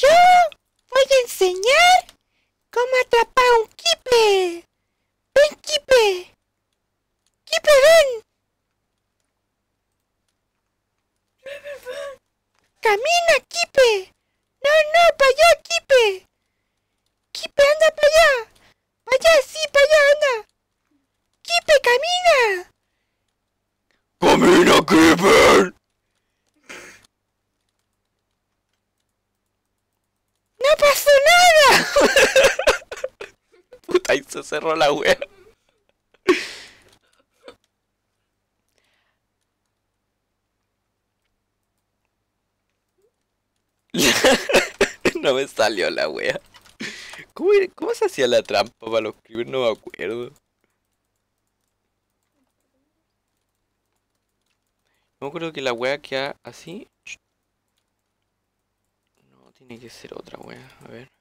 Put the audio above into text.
Yo voy a enseñar cómo atrapar a un kipe. Ven, kipe. Kipe, ven. Camina, kipe. No, no, para allá, kipe. Kipe, anda para allá. Para allá, sí, para allá, anda. Kipe, camina. Camina, kipe. se cerró la wea. no me salió la wea. ¿Cómo, se hacía la trampa para los que No me acuerdo. No creo que la wea queda así. No, tiene que ser otra wea. A ver.